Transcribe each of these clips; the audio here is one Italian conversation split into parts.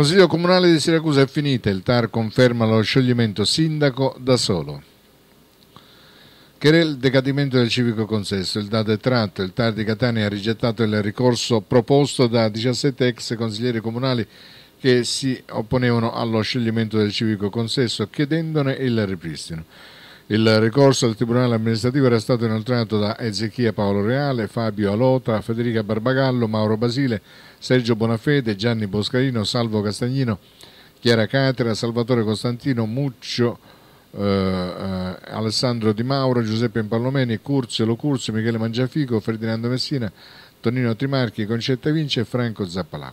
Consiglio Comunale di Siracusa è finita, il TAR conferma lo scioglimento sindaco da solo. il decadimento del civico consesso, il dato è tratto, il TAR di Catania ha rigettato il ricorso proposto da 17 ex consiglieri comunali che si opponevano allo scioglimento del civico consesso chiedendone il ripristino. Il ricorso al Tribunale amministrativo era stato inoltrato da Ezechia Paolo Reale, Fabio Alota, Federica Barbagallo, Mauro Basile, Sergio Bonafede, Gianni Boscarino, Salvo Castagnino, Chiara Catera, Salvatore Costantino, Muccio, eh, eh, Alessandro Di Mauro, Giuseppe Impallomeni, Curzio, Lo Curzio, Michele Mangiafico, Ferdinando Messina, Tonino Trimarchi, Concetta Vince e Franco Zappalà.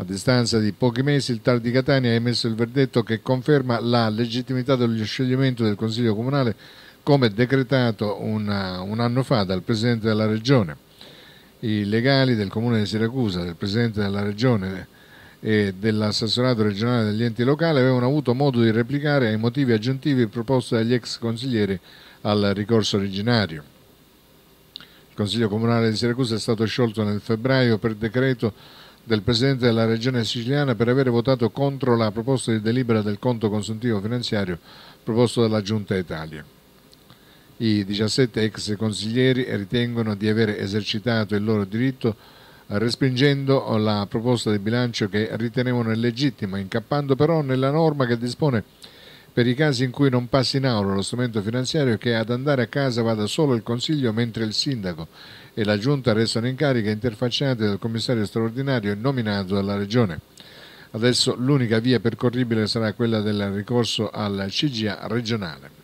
A distanza di pochi mesi il TAR di Catania ha emesso il verdetto che conferma la legittimità dello scioglimento del Consiglio Comunale come decretato una, uh, un anno fa dal Presidente della Regione. I legali del Comune di Siracusa, del Presidente della Regione e dell'assessorato regionale degli enti locali avevano avuto modo di replicare ai motivi aggiuntivi proposti dagli ex consiglieri al ricorso originario. Il Consiglio Comunale di Siracusa è stato sciolto nel febbraio per decreto del Presidente della Regione siciliana per aver votato contro la proposta di delibera del conto consuntivo finanziario proposto dalla Giunta Italia. I 17 ex consiglieri ritengono di aver esercitato il loro diritto eh, respingendo la proposta di bilancio che ritenevano illegittima, incappando però nella norma che dispone per i casi in cui non passi in aula lo strumento finanziario che ad andare a casa vada solo il Consiglio mentre il Sindaco e la Giunta restano in carica interfacciate dal commissario straordinario nominato dalla Regione. Adesso l'unica via percorribile sarà quella del ricorso al CGA regionale.